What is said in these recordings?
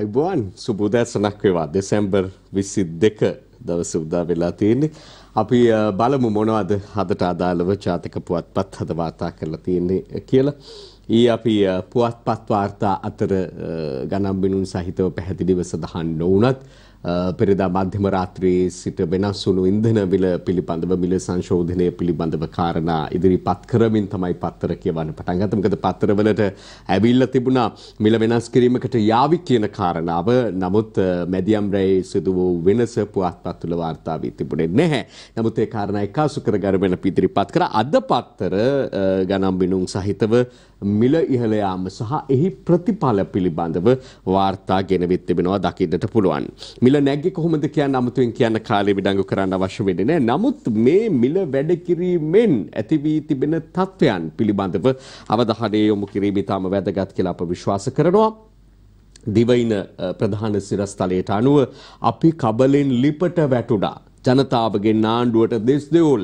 අයිබෝන් සුබුදෑ සනක්වේවා දෙසැම්බර් විසි දෙක දවස උදා වෙලා තියෙන්නේ. අපි බලමු මොනවද හදට අදාළව ජාතික පුවත්පත් හද වාර්තා කරලා තියෙන්නේ කියලා. ඊ අපි පුවත්පත් වාර්තා අතර ගණම්බිනුන් සහිතව පැහැදිලිව සඳහන් නොවුනත් පෙරදා මධ්‍යම රාත්‍රියේ සිට වෙනස් වුණු ඉන්ධන මිල පිළිබඳව මිල සංශෝධනය පිළිබඳව කාරණා ඉදිරිපත් කරමින් තමයි පත්තර කියවන්න පටන් ගත්තේ. මොකද පත්තරවලට ඇවිල්ලා තිබුණා මිල වෙනස් කිරීමකට යාවි කියන කාරණාව. නමුත් මැදියම් රැයේ සිදු වූ වෙනස පුවත්පත් තුළ වාර්තා වී තිබුණේ නැහැ. නමුත් ඒ කාරණා එකාසු කරගෙන ඉදිරිපත් කර අද පත්තර ගණන් බිනුම් සහිතව මිල ඉහළ යාම සහ එහි ප්‍රතිඵල පිළිබඳව වාර්තා ගෙනවිත් තිබෙනවා දකින්නට පුළුවන්. මිල නැග්ගේ කොහොමද කියන්න අමුතුවෙන් කියන්න කාලය විඩංගු කරන්න අවශ්‍ය වෙන්නේ නැහැ. නමුත් මේ මිල වැඩ කිරීමෙන් ඇති වී තිබෙන තත්ත්වයන් පිළිබඳව අවධානය යොමු කිරීම ඉතාම වැදගත් කියලා අප විශ්වාස කරනවා. දිවයින ප්‍රධාන සිරස්තලයට අනුව අපි කබලෙන් ලිපට වැටුණා. ජනතාවගේ නාණ්ඩුවට දෙස් දෙවුල්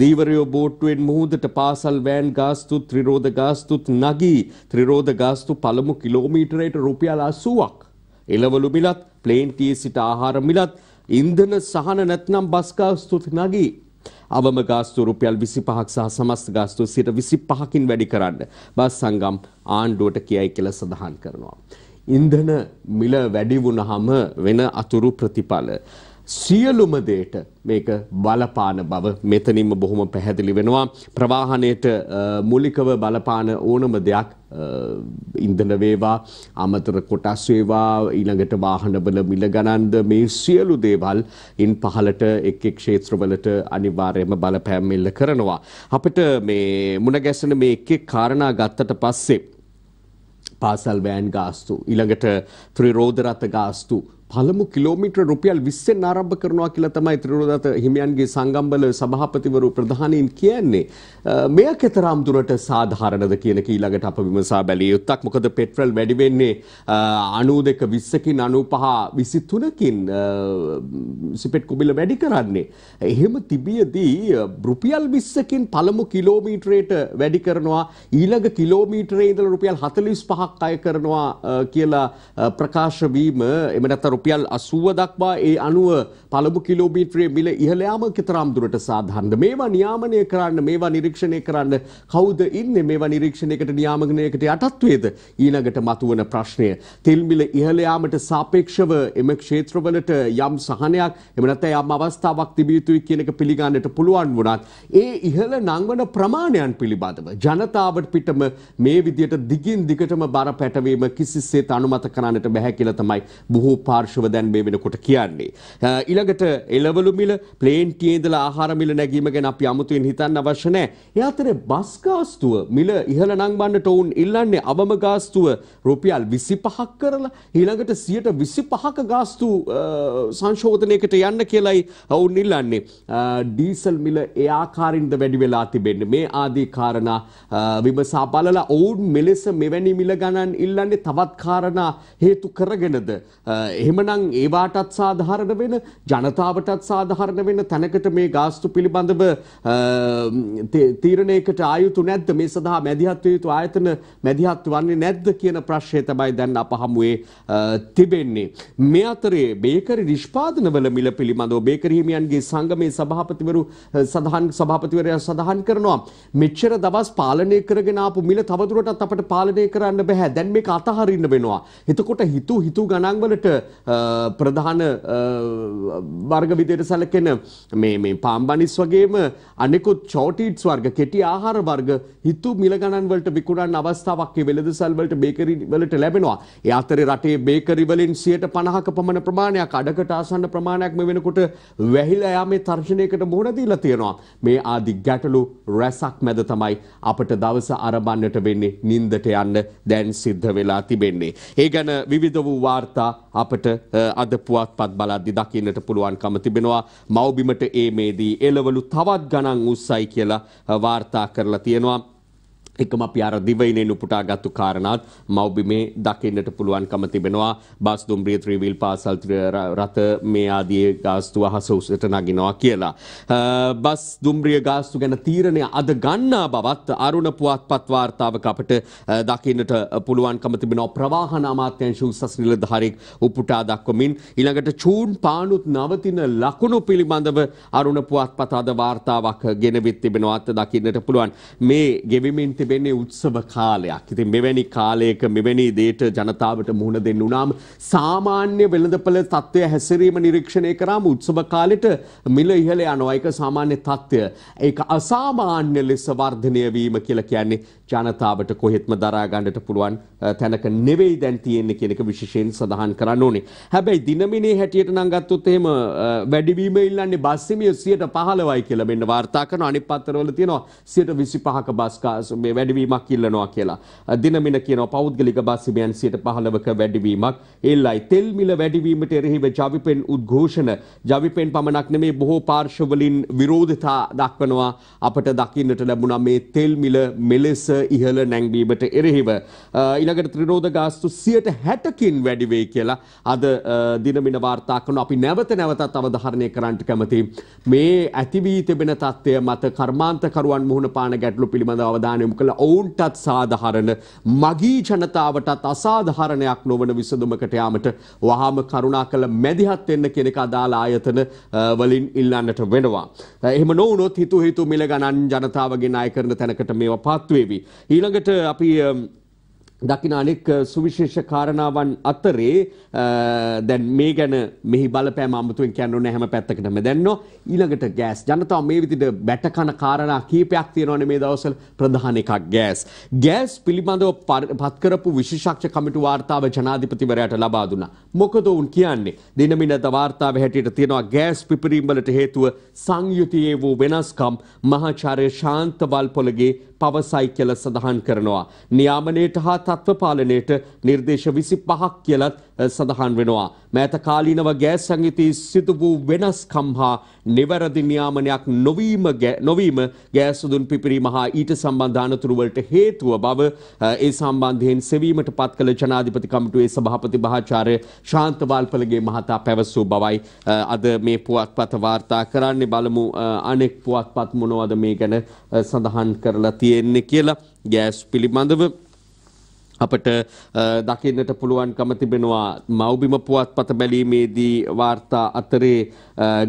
දීවරයෝ බෝට්ටුවෙන් මුහුදට පාසල් වෑන් ගාස්තු ත්‍රිරෝධ ගාස්තුත් නගී ත්‍රිරෝධ ගාස්තු පළමු කිලෝමීටරයට රුපියල් 80ක් එළවලු මිලත් ප්ලේන් ටී සිට ආහාර මිලත් ඉන්ධන සහන නැත්නම් බස් ගාස්තුත් නගී අවම ගාස්තු රුපියල් 25ක් සහ සමස්ත ගාස්තු 25කින් වැඩි කරන්න බස් සංගම් ආණ්ඩුවට කියයි කියලා සඳහන් කරනවා. ඉන්ධන මිල වැඩි වුණාම වෙන අතුරු ප්‍රතිඵල සියලුම දේට මේක බලපාන බව මෙතනින්ම බොහොම පැහැදිලි වෙනවා ප්‍රවාහණයට මූලිකව බලපාන ඕනම දෙයක් ඉන්ධන වේවා අමතර කොටස් වේවා ඊළඟට වාහන බල මිල ගණන්ද මේ සියලු දේවල් ඉන් පහලට එක් එක් ක්ෂේත්‍රවලට අනිවාර්යයෙන්ම බලපෑම් මෙල්ල කරනවා අපිට මේ මුණ ගැසෙන මේ එක් එක් කාරණා ගත්තට පස්සේ පාසල් වෑන් ගාස්තු ඊළඟට ත්‍රිරෝද රථ ගාස්තු පළමු කිලෝමීටර රුපියල් 20න් ආරම්භ කරනවා කියලා තමයි ත්‍රිරෝදත හිමියන්ගේ සංගම්බල සභාපතිවරු ප්‍රධානීන් කියන්නේ. මෙය කතරම් දුරට සාධාරණද කියන කීලකට අප විමසා බැලිය යුත්තක්. මොකද පෙට්‍රල් වැඩි වෙන්නේ 92 20කින් 95 23කින් සිපෙට් කුබිල වැඩි කරන්නේ. එහෙම තිබියදී රුපියල් 20කින් පළමු කිලෝමීටරයට වැඩි කරනවා ඊළඟ කිලෝමීටරේ ඉඳලා රුපියල් 45ක් අය කරනවා කියලා ප්‍රකාශ වීම එමෙන්නතර රුපියල් අසුව දක්වා ඒ අනුව පළමු කිලෝමීට්‍රයේ මිල ඉහළයාම කෙතරම් දුරට සාධාරණද මේවා නියාමනය කරන්න මේවා නිරීක්ෂණය කරන්න කවුද ඉන්නේ මේවා නිරීක්ෂණයකට නියාමනයකට යටත් වේද ඊළඟට මතුවන ප්‍රශ්නය තෙල් මිල ඉහළ යාමට සාපේක්ෂව එම ක්ෂේත්‍රවලට යම් සහනයක් එහෙම නැත්නම් යම් අවස්ථාවක් තිබිය යුතුයි කියන එක පිළිගන්නට පුළුවන් වුණත් ඒ ඉහළ නංවන ප්‍රමාණයන් පිළිබඳව ජනතාවට පිටම මේ විදියට දිගින් දිගටම බර පැටවීම කිසිසේත් අනුමත කරන්නට බැහැ කියලා තමයි බොහෝ පාර්ශව ප්‍රකාශව දැන් මේ වෙනකොට කියන්නේ. ඊළඟට එළවලු මිල, ප්ලේන් ටියේදලා ආහාර මිල නැගීම ගැන අපි අමුතුවෙන් හිතන්න අවශ්‍ය නැහැ. ඒ අතරේ බස් ගාස්තුව මිල ඉහළ නංවන්නට ඔවුන් ඉල්ලන්නේ අවම ගාස්තුව රුපියල් 25ක් කරලා ඊළඟට 125ක ගාස්තු සංශෝධනයකට යන්න කියලයි ඔවුන් ඉල්ලන්නේ. ඩීසල් මිල ඒ ආකාරින්ද වැඩි වෙලා තිබෙන්නේ. මේ ආදී කාරණා විමසා බලලා ඔවුන් මෙලෙස මෙවැනි මිල ගණන් ඉල්ලන්නේ තවත් කාරණා හේතු කරගෙනද එහෙම එහෙමනම් ඒවාටත් සාධාරණ වෙන ජනතාවටත් සාධාරණ වෙන තැනකට මේ ගාස්තු පිළිබඳව තීරණයකට ආයුතු නැද්ද මේ සඳහා මැදිහත් යුතු ආයතන මැදිහත් වන්නේ නැද්ද කියන ප්‍රශ්නය තමයි දැන් අප හමුවේ තිබෙන්නේ. මේ අතරේ බේකරි නිෂ්පාදනවල මිල පිළිබඳව බේකරි හිමියන්ගේ සංගමේ සභාපතිවරු සඳහන් සභාපතිවරයා සඳහන් කරනවා මෙච්චර දවස් පාලනය කරගෙන ආපු මිල තවදුරටත් අපට පාලනය කරන්න බෑ. දැන් මේක අතහරින්න වෙනවා. එතකොට හිතු හිතු ගණන්වලට ප්‍රධාන වර්ග විදියට සැලකෙන මේ මේ පාම්බනිස් වගේම අනෙකුත් චෝටිඩ්ස් වර්ග කෙටි ආහාර වර්ග හිතු මිල ගණන් වලට විකුණන්න අවස්ථාවක් මේ වෙළඳසල් වලට බේකරි වලට ලැබෙනවා. ඒ අතරේ රටේ බේකරි වලින් 150ක පමණ ප්‍රමාණයක් අඩකට ආසන්න ප්‍රමාණයක් මේ වෙනකොට වැහිලා යාමේ තර්ජනයකට මුහුණ දීලා තියෙනවා. මේ ආදි ගැටලු රැසක් මැද තමයි අපට දවස අරබන්නට වෙන්නේ නින්දට යන්න දැන් සිද්ධ වෙලා තිබෙන්නේ. ඒ ගැන විවිධ වූ වාර්තා අපට අද පුවත්පත් බලද්දි දකින්නට පුළුවන්කම තිබෙනවා මව්බිමට ඒමේදී එළවලු තවත් ගණන් උස්සයි කියලා වාර්තා කරලා තියෙනවා එකම අපි අර දිවයිනෙන් උපුටාගත්තු කාරණාත් මව්බිමේ දකින්නට පුළුවන්කම තිබෙනවා බස් දුම්රිය ත්‍රීවිල් පාසල් රථ මේ ආදී ගාස්තු අහස උසට නගිනවා කියලා. බස් දුම්රිය ගාස්තු ගැන තීරණය අද ගන්නා බවත් අරුණ පුවත්පත් වාර්තාවක අපට දකින්නට පුළුවන්කම තිබෙනවා ප්‍රවාහන අමාත්‍යංශ උසස් නිලධාරියෙක් උපුටා දක්වමින් ඊළඟට චූන් පානුත් නවතින ලකුණු පිළිබඳව අරුණ පුවත්පත අද වාර්තාවක් ගෙනවිත් තිබෙනවා අත් දකින්නට පුළුවන්. මේ ගෙවිමින් තිබෙන්නේ උත්සව කාලයක්. ඉතින් මෙවැනි කාලයක මෙවැනි දේට ජනතාවට මුහුණ දෙන්න උනාම සාමාන්‍ය වෙළඳපළ තත්ත්වය හැසිරීම නිරීක්ෂණය කරාම උත්සව කාලෙට මිල ඉහළ යනවා. ඒක සාමාන්‍ය තත්ත්වය. ඒක අසාමාන්‍ය ලෙස වර්ධනය වීම කියලා කියන්නේ ජනතාවට කොහෙත්ම දරා ගන්නට පුළුවන් තැනක නෙවෙයි දැන් තියෙන්නේ කියන එක විශේෂයෙන් සඳහන් කරන්න ඕනේ. හැබැයි දිනමිනේ හැටියට නම් ගත්තොත් එහෙම වැඩිවීම ඉල්ලන්නේ බස් හිමියෝ 115යි කියලා මෙන්න වාර්තා කරන අනිත් පත්තරවල තියෙනවා 125ක බස් වැඩිවීමක් ඉල්ලනවා කියලා. දිනමින කියනවා පෞද්ගලික බස් හිමියන් 15%ක වැඩිවීමක් එල්ලයි. තෙල් මිල වැඩිවීමට එරෙහිව ජවිපෙන් උද්ඝෝෂණ ජවිපෙන් පමණක් නෙමේ බොහෝ පාර්ශවලින් විරෝධතා දක්වනවා අපට දකින්නට ලැබුණා මේ තෙල් මිල මෙලෙස ඉහළ නැංවීමට එරෙහිව. ඊළඟට ත්‍රිරෝධ ගාස්තු 60%කින් වැඩි වෙයි කියලා අද දිනමින වාර්තා කරන අපි නැවත නැවතත් අවධාරණය කරන්නට කැමති මේ ඇතිවී තිබෙන තත්ත්වය මත කර්මාන්තකරුවන් මුහුණ පාන ගැටලු පිළිබඳ අවධානය යොමු කළ කළ ඔවුන්ටත් සාධාරණ මගී ජනතාවටත් අසාධාරණයක් නොවන විසඳුමකට යාමට වහාම කරුණා කළ මැදිහත් වෙන්න කියන එක අදාළ ආයතන වලින් ඉල්ලන්නට වෙනවා. එහෙම නොවුනොත් හිතු හිතු මිල ගණන් ජනතාවගේ ණය කරන තැනකට මේවා පාත් වේවි. ඊළඟට අපි දකින අනෙක් සුවිශේෂ කාරණාවන් අතරේ දැන් මේ ගැන මෙහි බලපෑම අමුතුවෙන් කියන්න ඕනේ හැම පැත්තකටම දැන්නෝ ඊළඟට ගෑස් ජනතාව මේ විදිහට බැට කන කාරණා කීපයක් තියෙනවානේ මේ දවස්වල ප්‍රධාන එකක් ගෑස් ගෑස් පිළිබඳව පත් කරපු විශේෂඥ කමිටු වාර්තාව ජනාධිපතිවරයාට ලබා දුන්නා මොකද වුන් කියන්නේ දිනමිනත වාර්තාව හැටියට තියෙනවා ගෑස් පිපිරීම වලට හේතුව සංයුතියේ වූ වෙනස්කම් මහාචාර්ය ශාන්ත වල්පොලගේ පවසයි කියලා සඳහන් කරනවා නියාමනයේ හා තත්ත්ව පාලනයට නිර්දේශ 25ක් කියලත් සඳහන් වෙනවා. මෑත කාලීනව ගෑස් සංගීතයේ සිදු වූ වෙනස්කම් හා නිවැරදි නියාමනයක් නොවීම නොවීම ගෑස් සුදුන් පිපිරීම හා ඊට සම්බන්ධ අනතුරු වලට හේතුව බව ඒ සම්බන්ධයෙන් සෙවීමට පත් කළ ජනාධිපති කමිටුවේ සභාපති මහාචාර්ය ශාන්ත වාල්පලගේ මහතා පැවසූ බවයි අද මේ පුවත්පත වාර්තා කරන්නේ බලමු අනෙක් පුවත්පත් මොනවද මේ ගැන සඳහන් කරලා තියෙන්නේ කියලා ගෑස් පිළිබඳව අපට දකින්නට පුළුවන්කම තිබෙනවා මව්බිම පුවත්පත බැලීමේදී වාර්තා අතරේ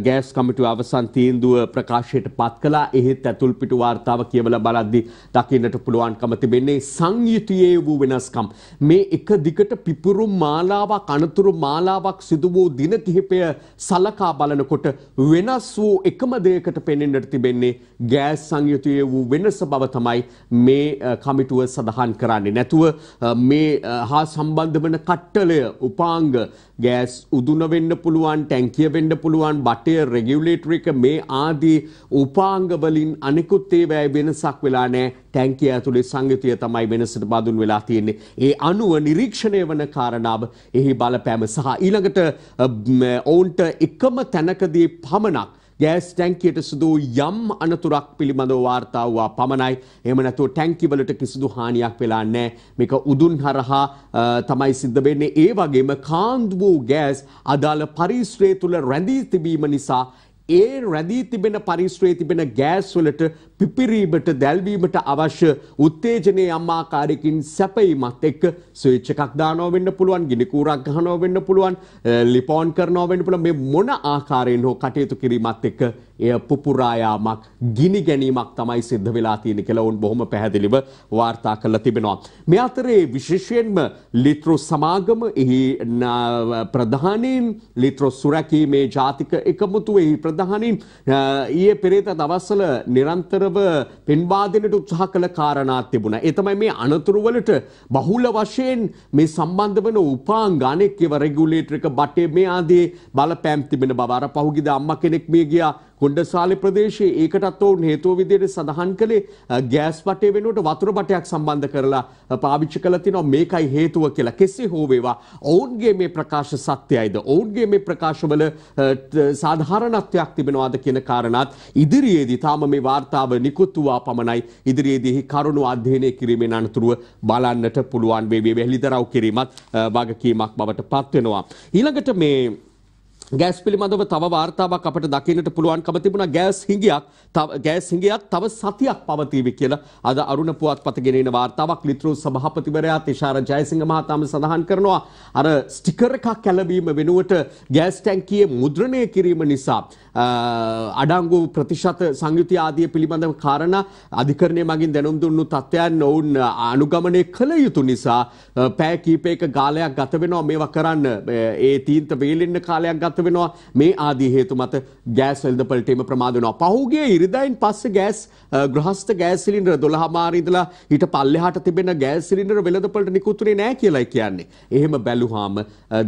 ගෑස් කමිටුව අවසන් තීන්දුව ප්‍රකාශයට පත් කළා එහෙත් ඇතුල් පිටු වාර්තාව කියවලා බලද්දී දකින්නට පුළුවන්කම තිබෙන්නේ සංයුතියේ වූ වෙනස්කම් මේ එක දිගට පිපුරු මාලාවක් අනතුරු මාලාවක් සිදු වූ දින කිහිපය සලකා බලනකොට වෙනස් වූ එකම දෙයකට පෙනෙන්නට තිබෙන්නේ ගෑස් සංයුතියේ වූ වෙනස බව තමයි මේ කමිටුව සඳහන් කරන්නේ නැතුව මේ හා සම්බන්ධ වන කට්ටලය උපාංග ගෑස් උදුන වෙන්න පුළුවන් ටැංකිය වෙන්න පුළුවන් බටය රෙගියුලේටර් එක මේ ආදී උපාංග වලින් අනිකුත් ඒවායේ වෙනසක් වෙලා නැහැ ටැංකිය ඇතුලේ සංයුතිය තමයි වෙනසට බඳුන් වෙලා තියෙන්නේ ඒ අනුව නිරීක්ෂණය වන කාරණාව එහි බලපෑම සහ ඊළඟට ඔවුන්ට එකම තැනකදී පමණක් ගෑස් ටැංකියට සුදු යම් අනතුරක් පිළිබඳව වාර්තා වූවා පමණයි. එහෙම නැතුව ටැංකිවලට කිසිදු හානියක් වෙලා නැහැ. මේක උදුන් හරහා තමයි සිද්ධ වෙන්නේ. ඒ වගේම කාන්දු වූ ගෑස් අදාළ පරිශ්‍රය තුල රැඳී තිබීම නිසා ඒ රැඳී තිබෙන පරිශ්‍රයේ තිබෙන ගෑස් වලට පිපිරීමට දැල්වීමට අවශ්‍ය උත්තේජනය යම් ආකාරයකින් සැපීමත් එක්ක ස්විච් එකක් දානවා වෙන්න පුළුවන් ගිනි කූරක් ගහනවා වෙන්න පුළුවන් ලිපෝන් කරනවා වෙන්න පුළුවන් මේ මොන ආකාරයෙන් හෝ කටයුතු කිරීමත් එක්ක එය පුපුරා යාමක් ගිනි ගැනීමක් තමයි සිද්ධ වෙලා තියෙන්නේ කියලා වුන් බොහොම පැහැදිලිව වාර්තා කරලා තිබෙනවා මේ අතරේ විශේෂයෙන්ම ලිත්‍රු සමාගම එහි ප්‍රධානීන් ලිත්‍රු සුරැකීමේ ජාතික එකමුතුවේ ප්‍රධානීන් ඊයේ පෙරේත දවස්වල නිරන්තර පිළිබඳව පෙන්වා දෙන්නට උත්සාහ කළ කාරණා තිබුණා. ඒ තමයි මේ අනතුරු වලට බහුල වශයෙන් මේ සම්බන්ධ වෙන උපාංග අනෙක් ඒවා රෙගුලේටර් එක බටේ මේ ආදී බලපෑම් තිබෙන බව අර පහුගියද අම්මා කෙනෙක් මිය ගියා කොණ්ඩසාලි ප්‍රදේශයේ ඒකටත් ඔවුන් හේතුව විදිහට සඳහන් කළේ ගෑස් පටේ වෙනුවට වතුර බටයක් සම්බන්ධ කරලා පාවිච්චි කළා තිනවා මේකයි හේතුව කියලා. කෙසේ හෝ වේවා ඔවුන්ගේ මේ ප්‍රකාශ සත්‍යයිද ඔවුන්ගේ මේ ප්‍රකාශවල සාධාරණත්වයක් තිබෙනවාද කියන කාරණාත් ඉදිරියේදී තාම මේ වාර්තාව නිකුත් වූවා පමණයි ඉදිරියේදී කරුණු අධ්‍යයනය කිරීමෙන් අනතුරුව බලන්නට පුළුවන් වේවි. වැලිදරව් කිරීමත් වගකීමක් බවට පත්වෙනවා. ඊළඟට මේ ගෑස් පිළිබඳව තව වාර්තාවක් අපට දකින්නට පුළුවන්කම තිබුණා ගෑස් හිඟියක් ගෑස් හිඟියක් තව සතියක් පවතීවි කියලා අද අරුණ පුවත්පත ගෙනෙන වාර්තාවක් ලිත්‍රෝ සභාපතිවරයා තිෂාර ජයසිංහ මහතාම සඳහන් කරනවා අර ස්ටිකර් එකක් කැළඹීම වෙනුවට ගෑස් ටැංකියේ මුද්‍රණය කිරීම නිසා අඩංගු ප්‍රතිශත සංයුති ආදිය පිළිබඳව කාරණා අධිකරණය මගින් දැනුම් දුන්නු තත්ත්වයන් ඔවුන් අනුගමනය කළ යුතු නිසා පෑ කීපයක කාලයක් ගත වෙනවා මේවා කරන්න ඒ තීන්ත වේලෙන්න කාලයක් ගත ප්‍රමාදවලටපත් වෙනවා මේ ආදී හේතු මත ගෑස් වෙළඳ පළටීම ප්‍රමාද වෙනවා. පහුගිය ඉරිදායින් පස්සේ ගෑස් ගෘහස්ත ගෑස් සිලින්ඩර 12 මාරි ඉඳලා ඊට පල්ලෙහාට තිබෙන ගෑස් සිලින්ඩර වෙළඳ පළට නිකුත්ුනේ නැහැ කියලායි කියන්නේ. එහෙම බැලුවාම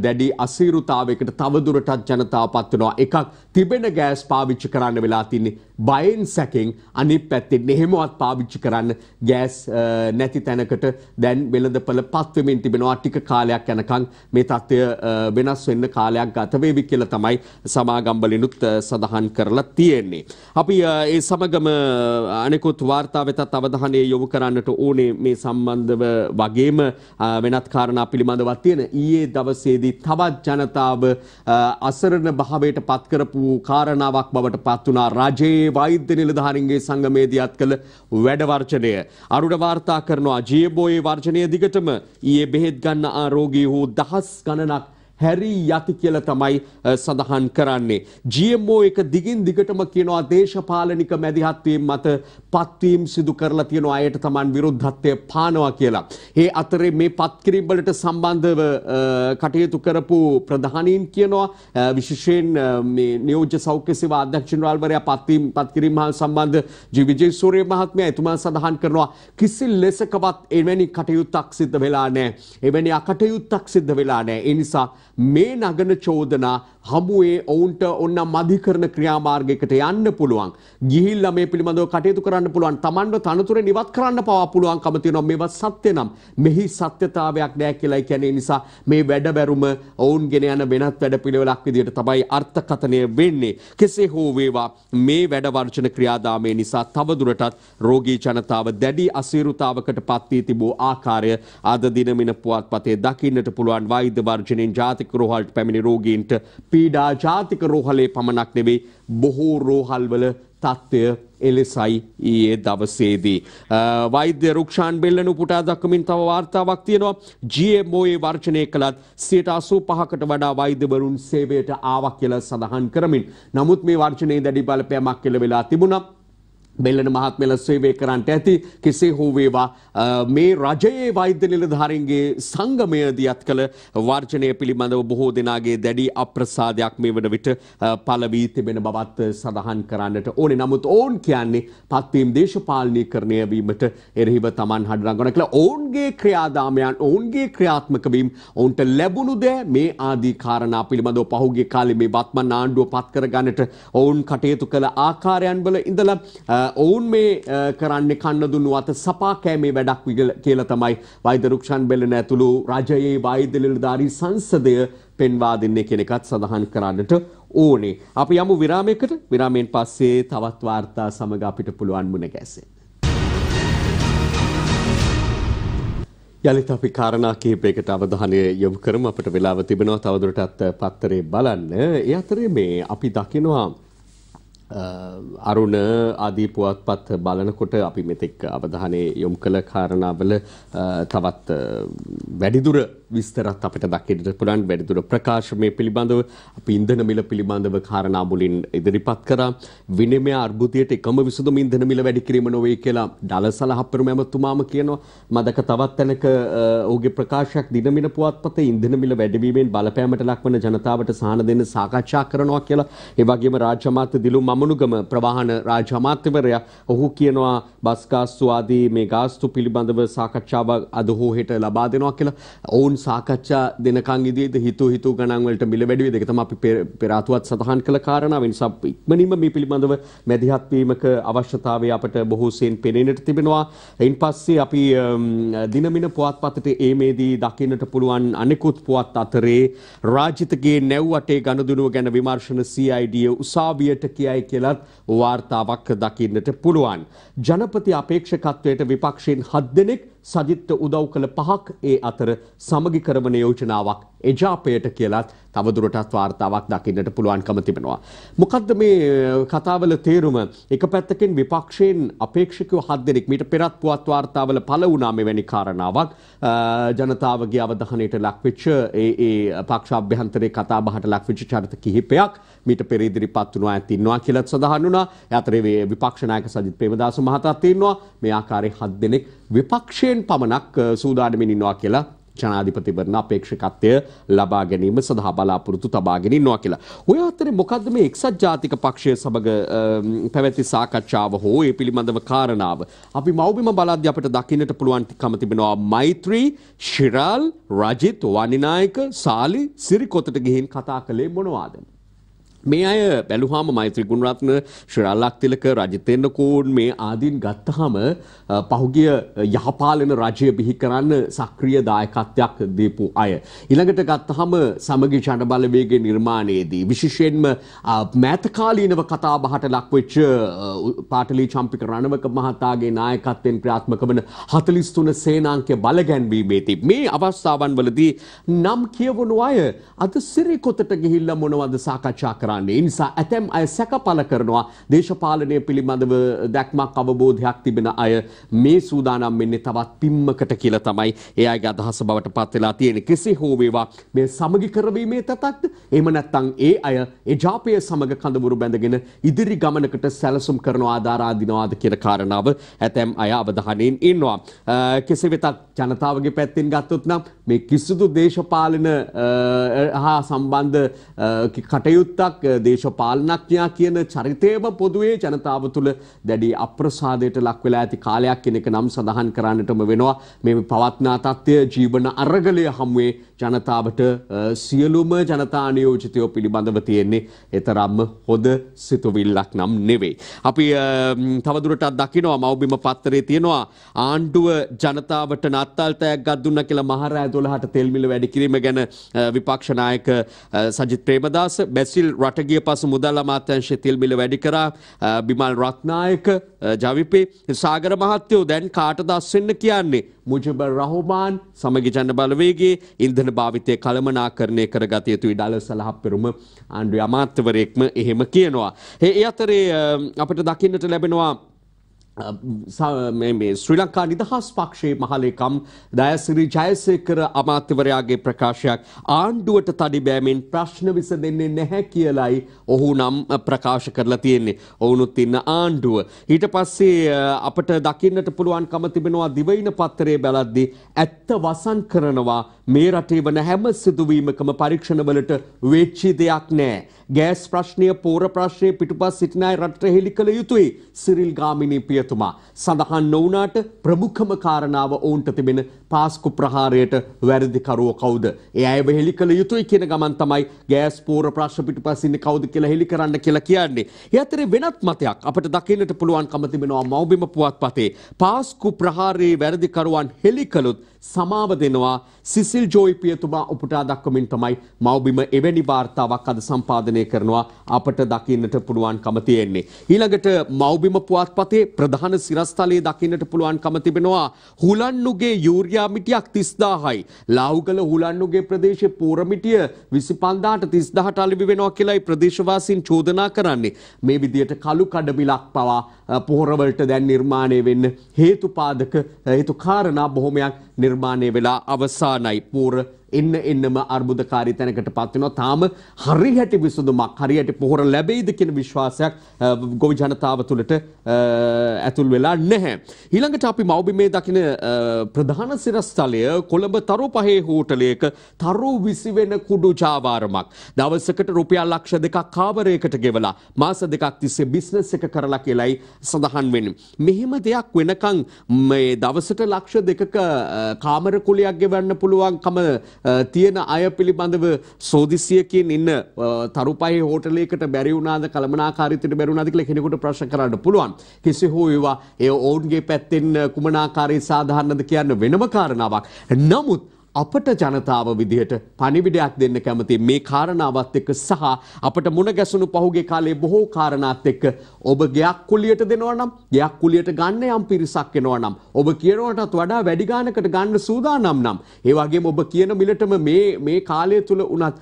දැඩි අසීරුතාවයකට තවදුරටත් ජනතාව පත් වෙනවා. එකක් තිබෙන ගෑස් පාවිච්චි කරන්න වෙලා තින්නේ බයෙන් සැකෙන් අනිත් පැත්තෙන් එහෙමවත් පාවිච්චි කරන්න ගෑස් නැති තැනකට දැන් වෙළඳපළ පත්වෙමින් තිබෙනවා ටික කාලයක් යනකම් මේ තත්ත්වය වෙනස් වෙන්න කාලයක් ගත වේවි කියලා කියලා තමයි සමාගම්වලිනුත් සඳහන් කරලා තියෙන්නේ. අපි ඒ සමගම අනෙකුත් වාර්තා වෙතත් අවධානය යොමු කරන්නට ඕනේ මේ සම්බන්ධව වගේම වෙනත් කාරණා පිළිබඳවත් තියෙන ඊයේ දවසේදී තවත් ජනතාව අසරණ භාවයට පත් කරපු කාරණාවක් බවට පත් වුණා රජයේ වෛද්‍ය නිලධාරීන්ගේ සංගමේදී අත් කළ වැඩ වර්ජනය. අරුණ වාර්තා කරනවා ජීබෝයේ වර්ජනය දිගටම ඊයේ බෙහෙත් ගන්න ආරෝගී වූ දහස් ගණනක් හැරී යති කියලා තමයි සඳහන් කරන්නේ. GMO එක දිගින් දිගටම කියනවා දේශපාලනික මැදිහත්වීම් මත පත්වීම් සිදු කරලා තියෙන අයට Taman විරුද්ධත්වය පානවා කියලා. ඒ අතරේ මේ පත්කිරීම් වලට සම්බන්ධව කටයුතු කරපු ප්‍රධානීන් කියනවා විශේෂයෙන් මේ නියෝජ්‍ය සෞඛ්‍ය සේවා අධ්‍යක්ෂ ජනරාල්වරයා පත්වීම් පත්කිරීම් හා සම්බන්ධ ජී විජේසූරිය මහත්මයා එතුමා සඳහන් කරනවා කිසි ලෙසකවත් එවැනි කටයුත්තක් සිද්ධ වෙලා නැහැ. එවැනි අකටයුත්තක් සිද්ධ වෙලා නැහැ. ඒ නිසා මේ නගන චෝදනා හමුවේ ඔවුන්ට ඔන්න මදි කරන ක්‍රියාමාර්ගයකට යන්න පුළුවන්. ගිහිල්ලා මේ පිළිබඳව කටයුතු කරන්න පුළුවන්. Tamanව තනතුරෙන් ඉවත් කරන්න පවා පුළුවන්කම තියෙනවා. මේවත් සත්‍ය නම් මෙහි සත්‍යතාවයක් නැහැ කියලා කියන්නේ නිසා මේ වැඩබැරුම ඔවුන්ගෙන යන වෙනත් වැඩපිළිවෙලක් විදිහට තමයි අර්ථකථනය වෙන්නේ. කෙසේ හෝ වේවා මේ වැඩ වර්ජන ක්‍රියාදාමය නිසා තවදුරටත් රෝගී ජනතාව දැඩි අසීරුතාවකට පත් වී තිබූ ආකාරය අද දිනමින පුවත්පතේ දකින්නට පුළුවන් වෛද්‍ය වර්ජනයෙන් ජාතික ජාතික රෝහල්ට පැමිණි රෝගීන්ට පීඩා ජාතික රෝහලේ පමණක් නෙවෙයි බොහෝ රෝහල්වල තත්ත්වය එලෙසයි ඊයේ දවසේදී. වෛද්‍ය රුක්ෂාන් බෙල්ලනු පුටා දක්වමින් තව වාර්තාවක් තියෙනවා. GMOයේ වර්ජනය කළත් 185කට වඩා වෛද්‍යවරුන් සේවයට ආවා කියලා සඳහන් කරමින්. නමුත් මේ වර්ජනයේ දැඩි බලපෑමක් කෙළ වෙලා තිබුණා. බෙල්ලන මහත්මල සේවය කරන්නට ඇති කෙසේ හෝ වේවා මේ රජයේ වෛද්‍ය නිලධාරීන්ගේ සංගමයදී අත් කළ වර්ජනය පිළිබඳව බොහෝ දෙනාගේ දැඩි අප්‍රසාදයක් මේ වන විට පළ වී තිබෙන බවත් සඳහන් කරන්නට ඕනේ. නමුත් ඔවුන් කියන්නේ පත්වීම් දේශපාලනීකරණය වීමට එරෙහිව Taman හඬරංගන කළ ඔවුන්ගේ ක්‍රියාදාමයන් ඔවුන්ගේ ක්‍රියාත්මක වීම ඔවුන්ට ලැබුණු දෑ මේ ආදී කාරණා පිළිබඳව පහුගිය කාලේ මේ වත්මන් ආණ්ඩුව පත් කරගන්නට ඔවුන් කටයුතු කළ ආකාරයන් වල ඉඳලා ඔවුන් මේ කරන්නේ කන්නදුන්නු අත සපා කෑමේ වැඩක් කියලා තමයි වෛදරුක්ෂන් බෙල්ලන ඇතුළු රජයේ වෛද්‍යලධාරී සංසදය පෙන්වා දෙන්නේ කියන එකත් සඳහන් කරන්නට ඕනේ. අපි යමු විරාමයකට. විරාමයෙන් පස්සේ තවත් වාර්තා සමග අපිට පුළුවන් මුණ ගැසෙන්න. යළිත් අපි කාරණා කීපයකට අවධානය යොමු කරමු අපිට වෙලාව තිබෙනවා තවදුරටත් පත්තරේ බලන්න. ඒ අතරේ මේ අපි දකිනවා අරුණ ආදී පුවත්පත් බලනකොට අපි මෙතෙක් අවධානය යොමු කළ කාරණාවල තවත් වැඩිදුර විස්තරත් අපිට දකින්නට පුළුවන් වැඩිදුර ප්‍රකාශ මේ පිළිබඳව අපි ඉන්ධන මිල පිළිබඳව කාරණා මුලින් ඉදිරිපත් කරා විනිමය අර්බුදයට එකම විසඳුම ඉන්ධන මිල වැඩි කිරීම නොවේ කියලා ඩලසල හපරු මැමතුමාම කියනවා මදක තවත් තැනක ඔහුගේ ප්‍රකාශයක් දිනමින පුවත්පතේ ඉන්ධන මිල වැඩිවීමෙන් බලපෑමට ලක්වන ජනතාවට සහන දෙන්න සාකච්ඡා කරනවා කියලා ඒ වගේම රාජ්‍ය අමාත්‍ය දිලු මම මනුගම ප්‍රවාහන රාජ අමාත්‍යවරයා ඔහු කියනවා බස් ගාස්තු ආදී මේ ගාස්තු පිළිබඳව සාකච්ඡාවක් අද හෝ හෙට ලබා දෙනවා කියලා. ඔවුන් සාකච්ඡා දෙනකන් ඉදීද හිතූ හිතූ ගණන් වලට මිල වැඩි වෙයි. ඒක තමයි අපි පෙර ආතුවත් සඳහන් කළ කාරණාව. ඒ නිසා ඉක්මනින්ම මේ පිළිබඳව මැදිහත් වීමක අවශ්‍යතාවය අපට බොහෝසෙන් පෙනෙන්නට තිබෙනවා. එයින් පස්සේ අපි දිනමින පුවත්පතේ ඒමේදී දකින්නට පුළුවන් අනෙකුත් පුවත් අතරේ රාජිතගේ නැව් අටේ ගනුදෙනුව ගැන විමර්ශන CID උසාවියට කියයි කියලත් වාර්තාවක් දකින්නට පුළුවන්. ජනපති අපේක්ෂකත්වයට විපක්ෂයෙන් හත් දෙනෙක් සජිත්ට උදව් කළ පහක් ඒ අතර සමගිකරවන යෝජනාවක් එජාපයට කියලත් තවදුරටත් වාර්තාවක් දකින්නට පුළුවන්කම තිබෙනවා. මොකද්ද මේ කතාවල තේරුම එක පැත්තකින් විපක්ෂයෙන් අපේක්ෂකව හත් දෙනෙක් මීට පෙරත් පුවත් වාර්තාවල පළ වුණා මෙවැනි කාරණාවක් ජනතාවගේ අවධානයට ලක්වෙච්ච ඒ ඒ පක්ෂ අභ්‍යන්තරේ කතා බහට ලක්වෙච්ච චරිත කිහිපයක් මීට පෙර ඉදිරිපත් වුණා ඇතින්නවා කියලත් සඳහන් වුණා. ඒ අතරේ විපක්ෂ නායක සජිත් ප්‍රේමදාස මහතා තියෙනවා මේ ආකාරයේ හත් දෙනෙක් විපක්ෂයෙන් පමණක් සූදානමින් ඉන්නවා කියලා ජනාධිපතිවරණ අපේක්ෂකත්වය ලබා ගැනීම සඳහා බලාපොරොත්තු තබාගෙන ඉන්නවා කියලා. ඔය අතරේ මොකද්ද මේ එක්සත් ජාතික පක්ෂය සමග පැවැති සාකච්ඡාව හෝ ඒ පිළිබඳව කාරණාව. අපි මව්බිම බලද්දී අපිට දකින්නට පුළුවන්කම තිබෙනවා මෛත්‍රී, ශිරාල්, රජිත්, වනිනායක, සාලි, සිරිකොතට ගිහින් කතා කළේ මොනවාද? මේ අය බැලුවාම මෛත්‍රී ගුණරත්න ශ්‍රාලක් තිලක රජිතෙන්න කෝන් මේ ආදීන් ගත්තාම පහුගිය යහපාලන රජය බිහි කරන්න සක්‍රීය දායකත්වයක් දීපු අය. ඊළඟට ගත්තාම සමගි ජනබලවේගයේ නිර්මාණයේදී විශේෂයෙන්ම මෑත කාලීනව කතා බහට ලක්වෙච්ච පාටලී චම්පික රණවක මහතාගේ නායකත්වයෙන් ක්‍රියාත්මක වන 43 සේනාංකය බලගැන්වීමේදී මේ අවස්ථාවන් වලදී නම් කියවුණු අය අද සිරිකොතට ගිහිල්ලා මොනවද සාකච්ඡා කරන්නේ කරන්නේ. ඒ නිසා ඇතැම් අය සැක පළ කරනවා දේශපාලනය පිළිබඳව දැක්මක් අවබෝධයක් තිබෙන අය මේ සූදානම් වෙන්නේ තවත් පිම්මකට කියලා තමයි ඒ අයගේ අදහස බවට පත් වෙලා තියෙන්නේ. කෙසේ හෝ වේවා මේ සමගි කරවීමේ තතක්ද? එහෙම නැත්නම් ඒ අය ඒ ජාපය සමග කඳවුරු බැඳගෙන ඉදිරි ගමනකට සැලසුම් කරනවා ආදාරාදිනවාද කියන කාරණාව ඇතැම් අය අවධානයෙන් ඉන්නවා. කෙසේ වෙතත් ජනතාවගේ පැත්තෙන් ගත්තොත් නම් මේ කිසිදු දේශපාලන හා සම්බන්ධ කටයුත්තක් දේශපාලනඥයා කියන චරිතයම පොදුවේ ජනතාව තුළ දැඩි අප්‍රසාදයට ලක් වෙලා ඇති කාලයක් කෙනෙක් නම් සඳහන් කරන්නටම වෙනවා මේ පවත්නා තත්ත්වය ජීවන අරගලය හමුවේ ජනතාවට සියලුම ජනතා නියෝජිතයෝ පිළිබඳව තියෙන්නේ එතරම්ම හොඳ සිතුවිල්ලක් නම් නෙවෙයි. අපි තවදුරටත් දකිනවා මව්බිම පත්තරේ තියෙනවා ආණ්ඩුව ජනතාවට නත්තල්තයක් ගත්දුන්න කියලා මහරෑ 12ට තෙල් මිල වැඩි කිරීම ගැන විපක්ෂ නායක සජිත් ප්‍රේමදාස බැසිල් රට ගිය පසු මුදල් අමාත්‍යාංශයේ තෙල් මිල වැඩි කරා බිමල් රත්නායක ජවිපේ සාගර මහත්තයෝ දැන් කාටද අස්වෙන්න කියන්නේ මුජබ රහෝබාන් සමගි ජන බලවේගේ ඉන්ධන භාවිතය කළමනාකරණය කරගත යුතුයි ඩල සලහප්පෙරුම ආණ්ඩු අමාත්‍යවරයෙක්ම එහෙම කියනවා. ඒ අතරේ අපට දකින්නට ලැබෙනවා ශ්‍රී ලංකා නිදහස් පක්ෂයේ මහලේකම් දයසිරි ජයසේකර අමාත්‍යවරයාගේ ප්‍රකාශයක් ආණ්ඩුවට තඩි බෑමෙන් ප්‍රශ්න විසඳෙන්නේ නැහැ කියලයි ඔහු නම් ප්‍රකාශ කරලා තියෙන්නේ. ඔවුනුත් ඉන්න ආණ්ඩුව. ඊට පස්සේ අපට දකින්නට පුළුවන්කම තිබෙනවා දිවයින පත්‍රයේ බැලද්දී ඇත්ත වසන් කරනවා මේ රටේ වන හැම සිදුවීමකම පරීක්ෂණවලට වෙච්චි දෙයක් නෑ. ගෑස් ප්‍රශ්නය පෝර ප්‍රශ්නය පිටුපස් සිටින අය රටට හෙළි කළ යුතුයි සිරිල් ගාමිණී පියතුමා. සඳහන් නොවුනාට ප්‍රමුඛම කාරණාව ඔවුන්ට තිබෙන පාස්කු ප්‍රහාරයට වැරදිකරුවෝ කවුද. ඒ අයව හෙළි කළ යුතුයි කියන ගමන් තමයි ගෑස් පෝර ප්‍රශ්න පිටුපස් ඉන්නේ කවුද කියලා හෙළි කරන්න කියලා කියන්නේ. ඒ අතරේ වෙනත් මතයක් අපිට දකින්නට පුළුවන්කම තිබෙනවා මෞබිම පුවත්පතේ. පාස්කු ප්‍රහාරයේ වැරදිකරුවන් හෙළි කළොත් සමාව දෙනවා සිසිල් ජෝයි පියතුමා උපුටා දක්වමින් තමයි මව්බිම එවැනි වාර්තාවක් අද සම්පාදනය කරනවා අපට දකින්නට පුළුවන්කම තියෙන්නේ. ඊළඟට මව්බිම පුවත්පතේ ප්‍රධාන සිරස්තලයේ දකින්නට පුළුවන්කම තිබෙනවා හුලන්නුගේ යූරියා මිටියක් 30000යි. ලාහුගල හුලන්නුගේ ප්‍රදේශයේ පූර මිටිය 25000ට 30000ට අලෙවි වෙනවා කියලායි ප්‍රදේශවාසීන් චෝදනා කරන්නේ. මේ විදියට කළු කඩබිලක් පවා පොහොරවලට දැන් නිර්මාණය වෙන්න හේතුපාදක හේතු කාරණා බොහොමයක් නිර්මාණය වෙලා අවසානයි පූර එන්න එන්නම අර්බුදකාරී තැනකට පත් වෙනවා. තාම හරියට විසඳුමක් හරියට පොහොර ලැබෙයිද කියන විශ්වාසයක් ගොවි ජනතාව තුළට ඇතුල් වෙලා නැහැ. ඊළඟට අපි මව්බිමේ දකින ප්‍රධාන සිරස්තලය කොළඹ තරු පහේ හෝටලයක තරු විසි වෙන කුඩු ජාවාරමක්. දවසකට රුපියල් ලක්ෂ දෙකක් කාවරයකට ගෙවලා මාස දෙකක් තිස්සේ බිස්නස් එක කරලා කියලයි සඳහන් වෙන්නේ. මෙහෙම දෙයක් වෙනකන් මේ දවසට ලක්ෂ දෙකක කාමර කුලයක් ගෙවන්න පුළුවන්කම තියෙන අය පිළිබඳව සෝදිසියකින් ඉන්න තරුපහි හෝටලයකට බැරි වුණාද කළමනාකාරීත්වයට බැරි වුණාද කියලා කෙනෙකුට ප්‍රශ්න කරන්න පුළුවන්. කිසි හෝ ඒවා ඒ ඔවුන්ගේ පැත්තෙන් කුමනාකාරී සාධාරණද කියන්න වෙනම කාරණාවක්. නමුත් අපට ජනතාව විදිහට පණිවිඩයක් දෙන්න කැමති මේ කාරණාවත් එක්ක සහ අපට මුණ ගැසුණු පහුගේ කාලේ බොහෝ කාරණාත් එක්ක ඔබ ගයක් කුලියට දෙනවා නම් ගයක් කුලියට ගන්න යම් පිරිසක් එනවා නම් ඔබ කියනවටත් වඩා වැඩි ගානකට ගන්න සූදානම් නම් ඒ වගේම ඔබ කියන මිලටම මේ මේ කාලය තුල උනත්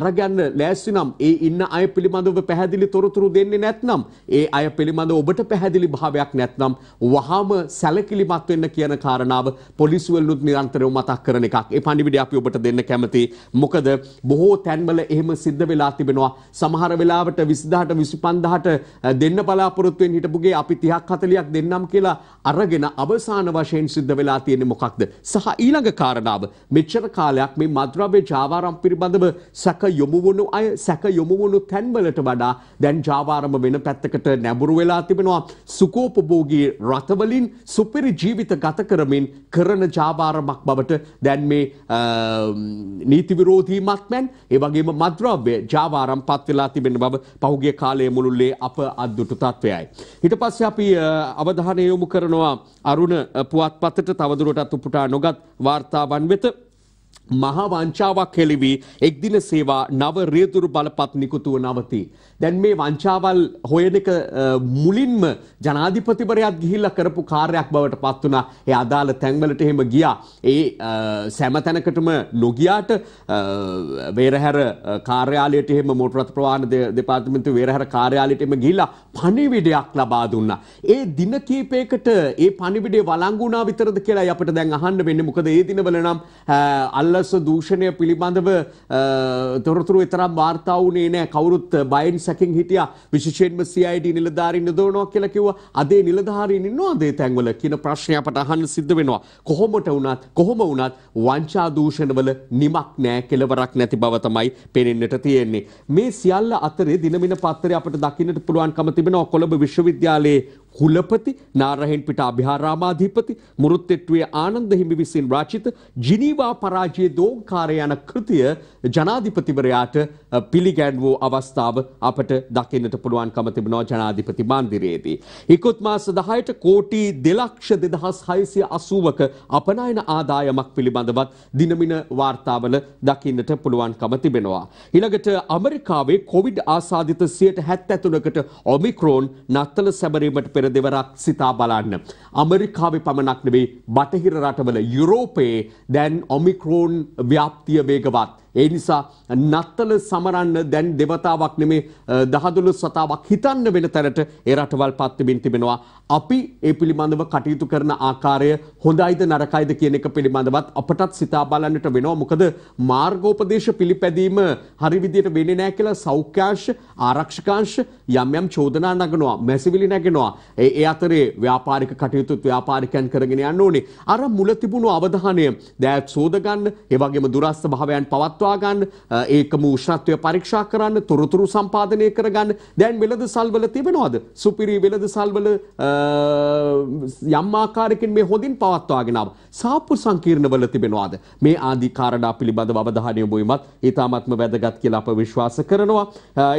අරගන්න ලෑස්ති නම් ඒ ඉන්න අය පිළිබඳව පැහැදිලි තොරතුරු දෙන්නේ නැත්නම් ඒ අය පිළිබඳව ඔබට පැහැදිලි භාවයක් නැත්නම් වහාම සැලකිලිමත් වෙන්න කියන කාරණාව පොලිසියවලුත් නිරන්තරව මතක් කරන එක එකක්. ඒ පණිවිඩය අපි ඔබට දෙන්න කැමති. මොකද බොහෝ තැන්වල එහෙම සිද්ධ වෙලා තිබෙනවා. සමහර වෙලාවට 20000ට 25000ට දෙන්න බලාපොරොත්තු වෙන හිටපුගේ අපි 30ක් 40ක් දෙන්නම් කියලා අරගෙන අවසාන වශයෙන් සිද්ධ වෙලා තියෙන්නේ මොකක්ද? සහ ඊළඟ කාරණාව මෙච්චර කාලයක් මේ මද්‍රව්‍ය ජාවාරම් පිළිබඳව සැක යොමු වුණු අය සැක යොමු වුණු තැන්වලට වඩා දැන් ජාවාරම වෙන පැත්තකට නැඹුරු වෙලා තිබෙනවා. සුකෝපභෝගී රටවලින් සුපිරි ජීවිත ගත කරමින් කරන ජාවාරමක් බවට දැන් මේ නීති විරෝධී මත්මැන් ඒ වගේම මද්‍රව්‍ය ජාවාරම් පත් වෙලා තිබෙන බව පහුගිය කාලයේ මුළුල්ලේ අප අද්දුටු තත්වයයි. ඊට පස්සේ අපි අවධානය යොමු කරනවා අරුණ පුවත්පතට තවදුරටත් උපුටා නොගත් වාර්තාවන් වෙත මහා වංචාවක් හෙළිවී එක්දින සේවා නව රියදුරු බලපත් නිකුතුව නවති. දැන් මේ වංචාවල් හොයන එක මුලින්ම ජනාධිපතිවරයාත් ගිහිල්ලා කරපු කාර්යයක් බවට පත් වුණා. ඒ අදාළ තැන්වලට එහෙම ගියා. ඒ සෑම තැනකටම නොගියාට වේරහැර කාර්යාලයට එහෙම මෝටර රථ ප්‍රවාහන දෙපාර්තමේන්තුවේ වේරහැර කාර්යාලයට එහෙම ගිහිල්ලා පණිවිඩයක් ලබා දුන්නා. ඒ දින කිහිපයකට ඒ පණිවිඩය වළංගු වුණා විතරද කියලා අපිට දැන් අහන්න වෙන්නේ. මොකද ඒ දිනවල නම් අල්ල ජලස දූෂණය පිළිබඳව තොරතුරු එතරම් වාර්තා වුණේ නෑ කවුරුත් බයින් සැකින් හිටිය විශෂයෙන්ම CID නිලධාරීන් නිදවනවා කියලා කිව්වා. අදේ නිලධාරීන් ඉන්නවද ඒ තැන්වල කියන ප්‍රශ්නය අපට අහන්න සිද්ධ වෙනවා. කොහොමට වුණත් කොහොම වුණත් වංචා දූෂණවල නිමක් නෑ කෙලවරක් නැති බව තමයි පෙනෙන්නට තියෙන්නේ. මේ සියල්ල අතරේ දිනමින පත්තරේ අපට දකින්නට පුළුවන්කම තිබෙනවා කොළඹ විශ්වවිද්‍යාලයේ කුලපති නාරහෙන්පිට අභිහාරාමාධිපති මුරුත්තෙට්ටුවේ ආනන්ද හිමි විසින් රචිත ජිනීවා පරාජයේ දෝංකාරය යන කෘතිය ජනාධිපතිවරයාට පිළිගැන් වූ අවස්ථාව අපට දකින්නට පුළුවන්කම තිබෙනවා ජනාධිපති මන්දිරයේදී. ඉකුත් මාස 10ට කෝටි 2,2680ක අපනයන ආදායමක් පිළිබඳවත් දිනමින වාර්තාවල දකින්නට පුළුවන්කම තිබෙනවා. ඊළඟට අමරිකාවේ කොවිඩ් ආසාදිත 73%කට ඔමික්‍රෝන් නත්තල සැමරීමට පෙර පෙර දෙවරක් සිතා බලන්න. අමරිකාවේ පමණක් නෙවෙයි බටහිර රටවල යුරෝපයේ දැන් ඔමික්‍රෝන් ව්‍යාප්තිය වේගවත්. ඒ නිසා නත්තල සමරන්න දැන් දෙවතාවක් නෙමේ දහදොළොස් වතාවක් හිතන්න වෙන තැනට ඒ රටවල් පත් වෙමින් තිබෙනවා. අපි ඒ පිළිබඳව කටයුතු කරන ආකාරය හොඳයිද නරකයිද කියන එක පිළිබඳවත් අපටත් සිතා බලන්නට වෙනවා. මොකද මාර්ගෝපදේශ පිළිපැදීම හරි විදියට වෙන්නේ නැහැ කියලා සෞඛ්‍යාංශ ආරක්ෂකාංශ යම් යම් චෝදනා නගනවා, මැසිවිලි නැගෙනවා. ඒ අතරේ ව්‍යාපාරික කටයුතු ව්‍යාපාරිකයන් කරගෙන යන්න ඕනේ. අර මුල තිබුණු අවධානය දෑත් සෝදගන්න, ඒ වගේම දුරස්ස භාවයන් පවත්වා පවත්වා ගන්න, ඒකම උෂ්ණත්වය පරීක්ෂා කරන්න, තොරතුරු සම්පාදනය කර ගන්න. දැන් වෙළඳසල් වල තිබෙනවද? සුපිරි වෙළඳසල් වල යම් ආකාරයකින් මේ හොඳින් පවත්වාගෙන ආව. සාප්පු සංකීර්ණ වල තිබෙනවද? මේ ආදී කාරණා පිළිබඳව අවධානය යොමු වීමත් ඊටාත්ම වැදගත් කියලා අප විශ්වාස කරනවා.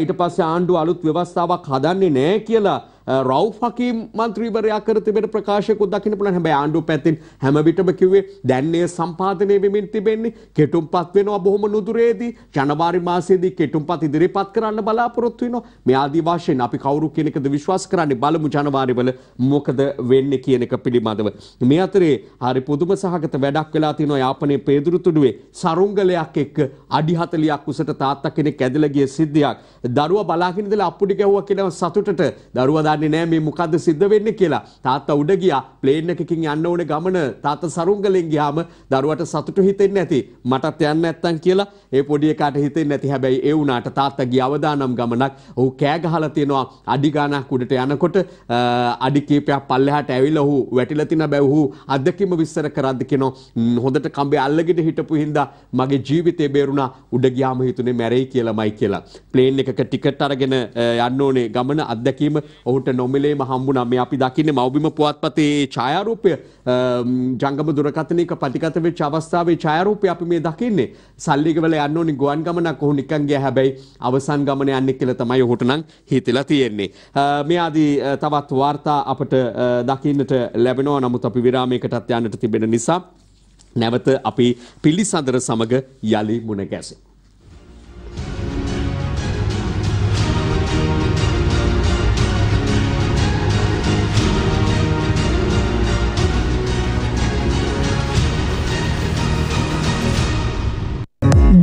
ඊට පස්සේ ආණ්ඩුව අලුත් ව්‍යවස්ථාවක් හදන්නේ නැහැ කියලා රව් හකීම් මන්ත්‍රීවරයා කර තිබෙන ප්‍රකාශයකුත් දකින්න පුළුවන්. හැබැයි ආණ්ඩුව පැත්තෙන් හැම විටම කිව්වේ දැන් මේ සම්පාදනය වෙමින් තිබෙන්නේ කෙටුම්පත් වෙනවා බොහොම නුදුරේදී ජනවාරි මාසයේදී කෙටුම්පත් ඉදිරිපත් කරන්න බලාපොරොත්තු වෙනවා. මේ ආදි වශයෙන් අපි කවුරු කියන එකද විශ්වාස කරන්නේ බලමු ජනවාරිවල මොකද වෙන්නේ කියන එක පිළිබඳව. මේ අතරේ හරි පුදුම සහගත වැඩක් වෙලා තියෙනවා යාපනයේ පේදුරුතුඩුවේ සරුංගලයක් එක්ක අඩි 40ක් උසට තාත්තා කෙනෙක් ඇදලා ගිය සිද්ධියක්. දරුවා බලාගෙන ඉඳලා අප්පුඩි ගැහුවා කියලා සතුටට දරුවා දන්නේ නෑ මේ මොකද්ද සිද්ධ වෙන්නේ කියලා. තාත්තා උඩ ගියා ප්ලේන් එකකින් යන්න ඕනේ ගමන. තාත්තා සරුංගලෙන් ගියාම දරුවට සතුටු හිතෙන්නේ නැති. මටත් යන්න නැත්තම් කියලා ඒ පොඩි එකාට හිතෙන්නේ නැති. හැබැයි ඒ වුණාට තාත්තා ගිය අවදානම් ගමනක් ඔහු කෑ ගහලා තියෙනවා අඩි ගාණක් උඩට යනකොට අඩි කීපයක් පල්ලෙහාට ඇවිල්ලා ඔහු වැටිලා තින බැව් ඔහු අත්දැකීම විස්තර කරද්දී කියනවා හොඳට කම්බේ අල්ලගෙන හිටපු හින්දා මගේ ජීවිතේ බේරුණා උඩ ගියාම හිතුනේ මැරෙයි කියලාමයි කියලා. ප්ලේන් එකක ටිකට් අරගෙන යන්න ඕනේ ගමන අත්දැකීම ඔහුට ඔවුන්ට නොමිලේම හම්බුනා මේ අපි දකින්නේ මව්බිම පුවත්පතේ ඡායාරූපය ජංගම දුරකථනයක පටිගත වෙච්ච අවස්ථාවේ ඡායාරූපය අපි මේ දකින්නේ සල්ලිගවල යන්න ඕනි ගුවන් ගමනක් ඔහු නිකන් ගියා හැබැයි අවසන් ගමන යන්නේ කියලා තමයි ඔහුට නම් හිතලා තියෙන්නේ මේ ආදී තවත් වාර්තා අපට දකින්නට ලැබෙනවා නමුත් අපි විරාමයකටත් යන්නට තිබෙන නිසා නැවත අපි පිළිසඳර සමග යලි මුණ ගැසෙමු